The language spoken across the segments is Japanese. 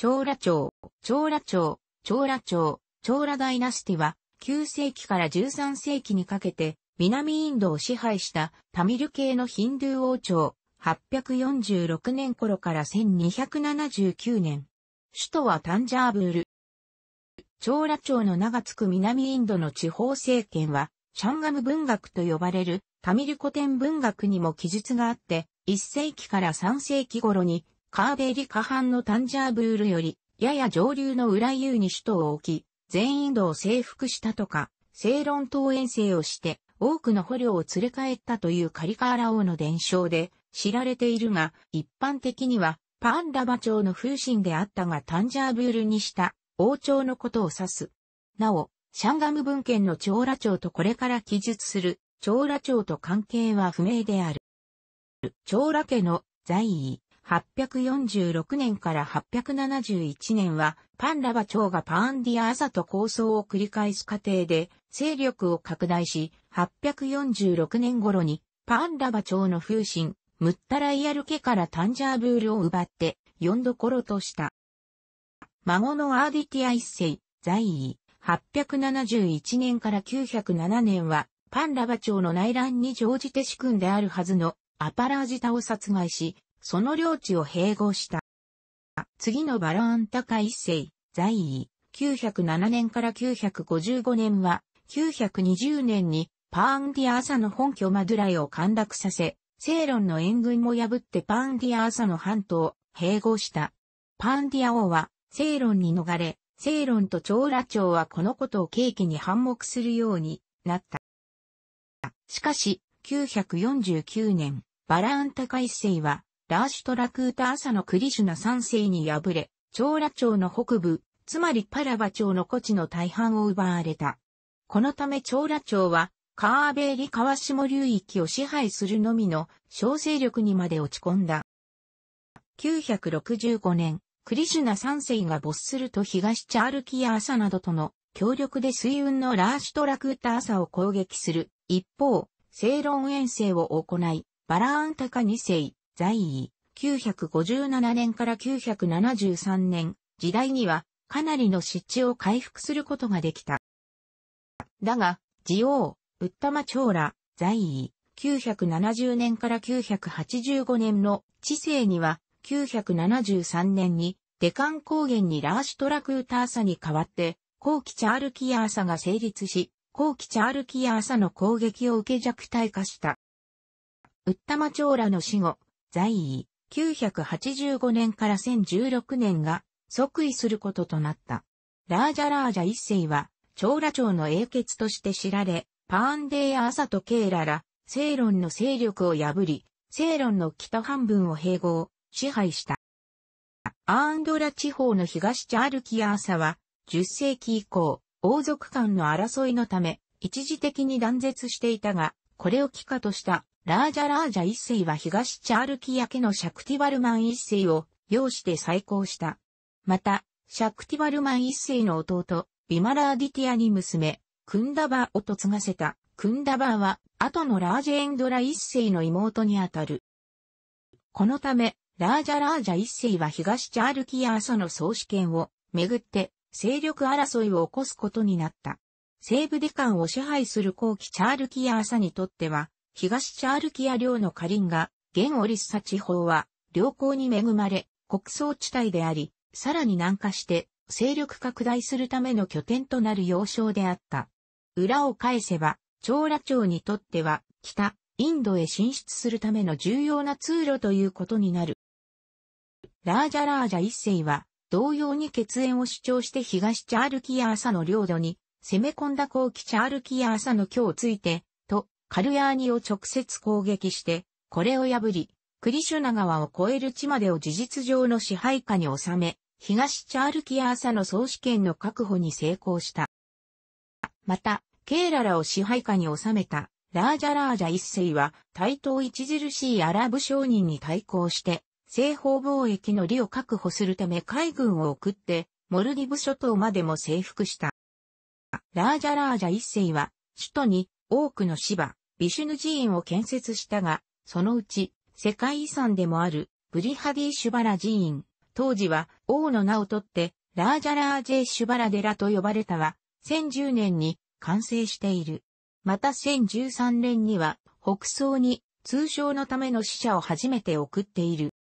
長羅町、長羅町、長羅町、長羅ダイナシティは、9世紀から13世紀にかけて、南インドを支配したタミル系のヒンドゥー王朝、846年頃から1279年。首都はタンジャーブール。長羅町の名がつく南インドの地方政権は、シャンガム文学と呼ばれるタミル古典文学にも記述があって、1世紀から3世紀頃にカーベリ下半のタンジャーブールより、やや上流の裏遊に首都を置き、全インドを征服したとか、正論島遠征をして、多くの捕虜を連れ帰ったというカリカーラ王の伝承で知られているが、一般的にはパンダバ朝の風神であったがタンジャーブールにした王朝のことを指す。なお、シャンガム文献の長羅朝とこれから記述する長羅朝と関係は不明である。長羅家の在位、846年から871年は、パンラバ朝がパーンディア朝と構想を繰り返す過程で、勢力を拡大し、846年頃に、パンラバ朝の風神、ムッタライアル家からタンジャーブールを奪って、四どころとした。孫のアーディティア一世、在位、871年から907年は、パンラバ朝の内乱に乗じて主君であるはずのアパラージタを殺害し、その領地を併合した。次のバラーンタカ一世、在位、907年から955年は、920年にパーンディアーサの本拠マドゥライを陥落させ、セイロンの援軍も破ってパーンディアーサの半島を併合した。パーンディア王はセイロンに逃れ、セイロンとチョーラ朝はこのことを契機に反目するようになった。しかし、949年、バラアンタカ一世はラーシュトラクータ朝のクリシュナ三世に敗れ、長羅町の北部、つまりパラバ町の古地の大半を奪われた。このため長羅町は、カーベーリ川下流域を支配するのみの小勢力にまで落ち込んだ。965年、クリシュナ三世が没すると東チャールキア朝などとの協力で水運のラーシュトラクータ朝を攻撃する。一方、正論遠征を行い、バラーンタカ2世、在位、957年から973年時代にはかなりの湿地を回復することができた。だが、ジオウ、ウッタマチョーラ、在位、970年から985年の知性には、973年に、デカン高原にラーシュトラクーターサに代わって、後期チャールキアーサが成立し、後期チャールキアーサの攻撃を受け弱体化した。ウッタマーラの死後、在位、985年から1016年が即位することとなった。ラージャラージャ一世は、長羅町の英傑として知られ、パーンデーアサとケーララ、セイロンの勢力を破り、セイロンの北半分を併合、支配した。アーンドラ地方の東チャールキアーサは、10世紀以降、王族間の争いのため、一時的に断絶していたが、これを帰化としたラージャラージャ一世は東チャールキア家のシャクティバルマン一世を擁して再興した。また、シャクティバルマン一世の弟、ビマラーディティアに娘、クンダバーを嫁がせた。クンダバーは、後のラージェエンドラ一世の妹にあたる。このため、ラージャラージャ一世は東チャールキア朝の総主権をめぐって勢力争いを起こすことになった。西部デカンを支配する後期チャールキヤ朝にとっては東チャールキア領のカリンガ、現オリッサ地方は、良好に恵まれ、国葬地帯であり、さらに南下して、勢力拡大するための拠点となる要衝であった。裏を返せば、長羅町にとっては、北、インドへ進出するための重要な通路ということになる。ラージャラージャ一世は、同様に血縁を主張して東チャールキア朝の領土に、攻め込んだ後期チャールキア朝の京をついて、カルヤーニを直接攻撃して、これを破り、クリシュナ川を越える地までを事実上の支配下に収め、東チャールキアーサの総主権の確保に成功した。また、ケーララを支配下に収めた、ラージャラージャ一世は、対等著しいアラブ商人に対抗して、西方貿易の利を確保するため海軍を送って、モルディブ諸島までも征服した。ラージャラージャ一世は、首都に多くの芝、ビシュヌ寺院を建設したが、そのうち世界遺産でもあるブリハディ・シュバラ寺院、当時は王の名をとってラージャラージェ・シュバラ寺と呼ばれたが、1 0 1 0年に完成している。また1 0 1 3年には北総に通称のための死者を初めて送っている。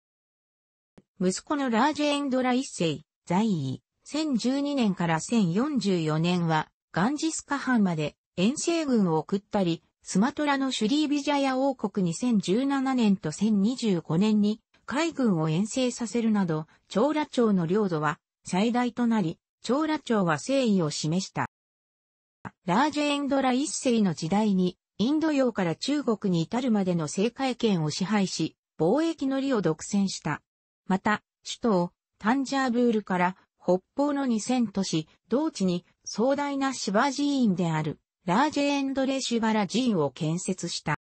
息子のラージェ・エンドラ一世、在位、1012年から1044年は、ガンジスカ藩まで遠征軍を送ったり、スマトラのシュリービジャヤ王国2017年と1025年に海軍を遠征させるなど、長羅町の領土は最大となり、長羅町は誠意を示した。ラージェエンドラ一世の時代に、インド洋から中国に至るまでの政界権を支配し、貿易の利を独占した。また、首都をタンジャーブールから北方の2000都市、同地に壮大なシバ寺院である。ラージェンドレ・シュバラ寺院を建設した。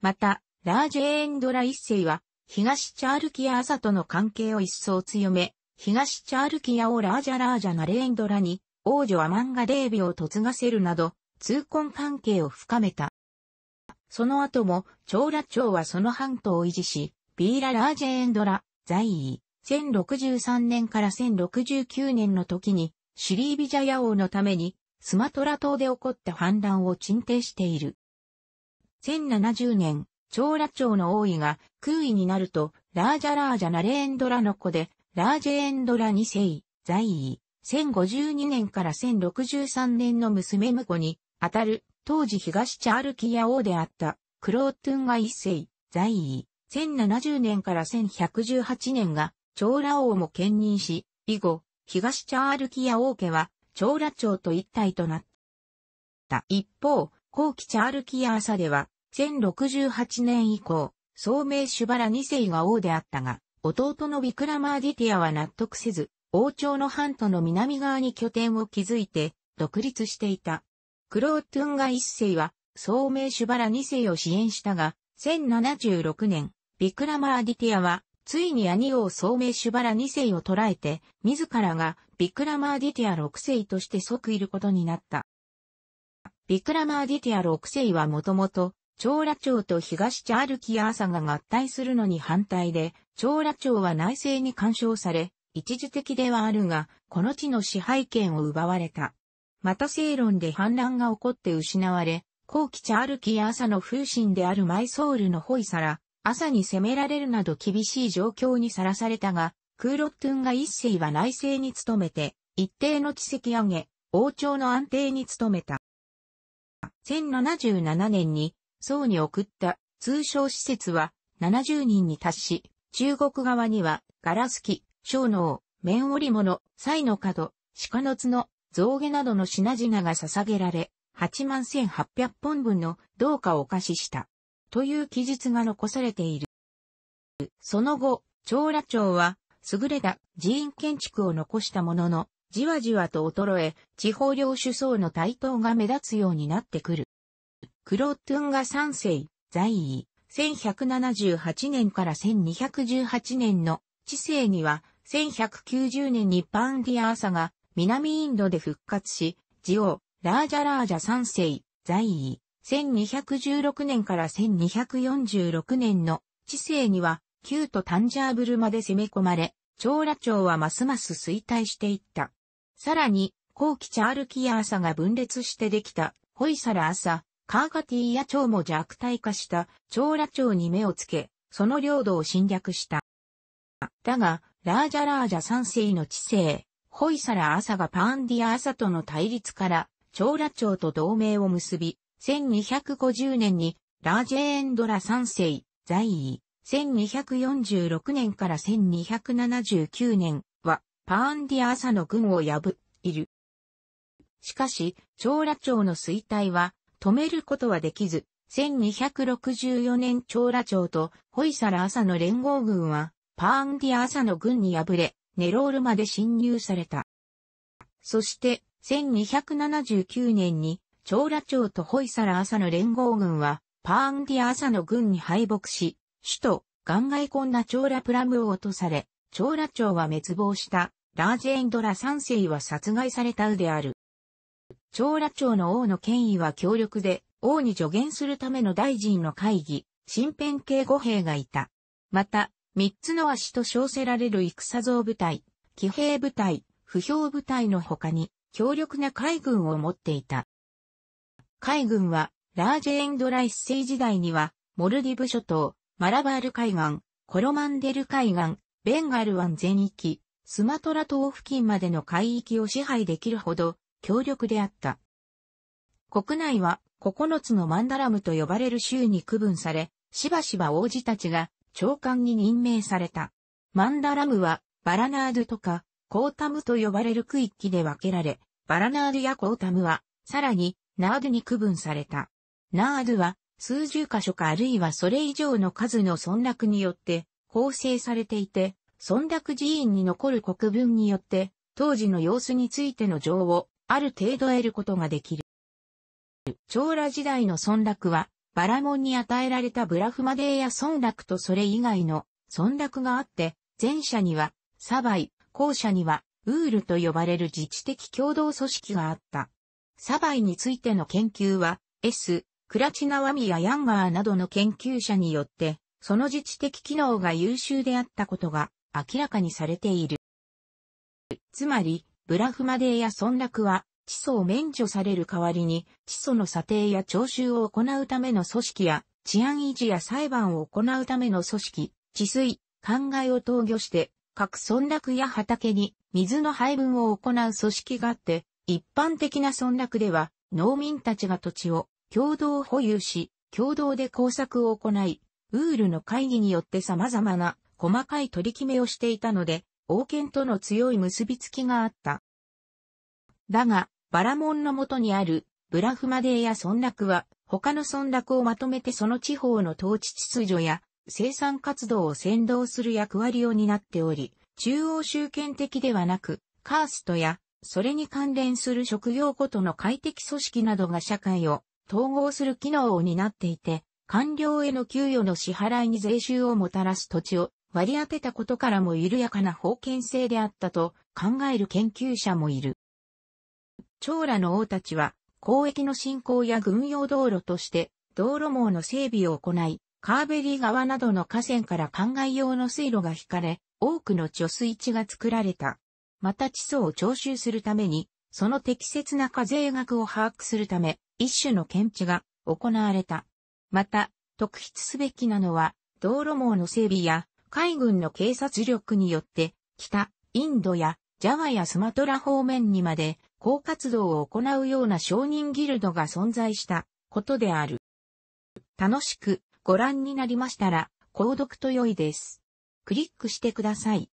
また、ラージェンドラ一世は、東チャールキア朝との関係を一層強め、東チャールキアをラージャラージャナレーンドラに、王女アマンガデービを嫁がせるなど、通婚関係を深めた。その後も、チョーラ町はその半島を維持し、ビーラ・ラージェンドラ、在位、1063年から1069年の時に、シリービジャヤ王のために、スマトラ島で起こった反乱を鎮定している。1070年、長羅町の王位が空位になると、ラージャラージャナレエンドラの子で、ラージェエンドラ2世、在位、1052年から1063年の娘婿に、あたる、当時東チャールキア王であった、クロートゥンガ1世、在位、1070年から1118年が、長羅王も兼任し、以後、東チャールキア王家は、長羅町と一体となった。一方、後期チャールキアーサでは、1068年以降、聡明シュバラ2世が王であったが、弟のビクラマーディティアは納得せず、王朝の半島の南側に拠点を築いて、独立していた。クロートゥンガ1世は、聡明シュバラ2世を支援したが、1076年、ビクラマーディティアは、ついに兄王聡明シュバラ2世を捕らえて、自らがビクラマーディティア6世として即いることになった。ビクラマーディティア6世はもともと、長羅町と東チャールキアーサが合体するのに反対で、長羅町は内政に干渉され、一時的ではあるが、この地の支配権を奪われた。また正論で反乱が起こって失われ、後期チャールキアーサの風神であるマイソールのホイサラ、朝に攻められるなど厳しい状況にさらされたが、クーロットゥンが一世は内政に努めて、一定の地跡上げ、王朝の安定に努めた。1077年に、宋に送った通商施設は70人に達し、中国側には、ガラス機、小脳、綿織物、彩の角、鹿の角、象牙などの品々が捧げられ、8万1800本分の銅貨をお貸しした。という記述が残されている。その後、長羅町は、優れた寺院建築を残したものの、じわじわと衰え、地方領主層の台頭が目立つようになってくる。クロートゥンガ三世、在位、1178年から1218年の治世には、1190年にパンディアーサが南インドで復活し、ジオ、ラージャラージャ三世、在位、1216年から1246年の知性には、旧都タンジャーブルまで攻め込まれ、長羅町はますます衰退していった。さらに、後期チャールキアーサが分裂してできた、ホイサラサ、カーガティーヤ町も弱体化した長羅町に目をつけ、その領土を侵略した。だが、ラージャラージャ三世の知性、ホイサラサがパーンディアサとの対立から、長羅町と同盟を結び、1250年にラージェエンドラ3世、在位、1246年から1279年はパーンディア朝の軍を破、いる。しかし、長羅朝の衰退は止めることはできず、1264年長羅朝とホイサラ朝の連合軍はパーンディア朝の軍に敗れ、ネロールまで侵入された。そして、1279年に長羅町とホイサラ朝の連合軍は、パーンディア朝の軍に敗北し、首都、ガンガイコンナ長羅プラムを落とされ、長羅町は滅亡した、ラージエンドラ三世は殺害されたうである。長羅町の王の権威は強力で、王に助言するための大臣の会議、新編系五兵がいた。また、三つの足と称せられる戦像部隊、騎兵部隊、不評部隊の他に、強力な海軍を持っていた。海軍は、ラージェエンドライス世時代には、モルディブ諸島、マラバール海岸、コロマンデル海岸、ベンガル湾全域、スマトラ島付近までの海域を支配できるほど強力であった。国内は9つのマンダラムと呼ばれる州に区分され、しばしば王子たちが長官に任命された。マンダラムはバラナードとかコータムと呼ばれる区域で分けられ、バラナードやコータムはさらにナードに区分された。ナードは数十箇所かあるいはそれ以上の数の村落によって構成されていて、村落寺院に残る国分によって当時の様子についての情をある程度得ることができる。長羅時代の村落はバラモンに与えられたブラフマデーや村落とそれ以外の村落があって、前者にはサバイ、後者にはウールと呼ばれる自治的共同組織があった。サバイについての研究は、S、クラチナワミやヤンガーなどの研究者によって、その自治的機能が優秀であったことが明らかにされている。つまり、ブラフマデーや村落は、地層を免除される代わりに、地層の査定や徴収を行うための組織や、治安維持や裁判を行うための組織、治水、灌漑を投与して、各村落や畑に水の配分を行う組織があって、一般的な村落では、農民たちが土地を共同保有し、共同で工作を行い、ウールの会議によって様々な細かい取り決めをしていたので、王権との強い結びつきがあった。だが、バラモンの元にあるブラフマデーや村落は、他の村落をまとめてその地方の統治秩序や生産活動を先導する役割を担っており、中央集権的ではなく、カーストやそれに関連する職業ごとの快適組織などが社会を統合する機能を担っていて、官僚への給与の支払いに税収をもたらす土地を割り当てたことからも緩やかな封建制であったと考える研究者もいる。長羅の王たちは、交易の進行や軍用道路として、道路網の整備を行い、カーベリー川などの河川から灌漑用の水路が引かれ、多くの貯水池が作られた。また地層を徴収するために、その適切な課税額を把握するため、一種の検知が行われた。また、特筆すべきなのは、道路網の整備や海軍の警察力によって、北、インドやジャワやスマトラ方面にまで、高活動を行うような商人ギルドが存在したことである。楽しくご覧になりましたら、購読と良いです。クリックしてください。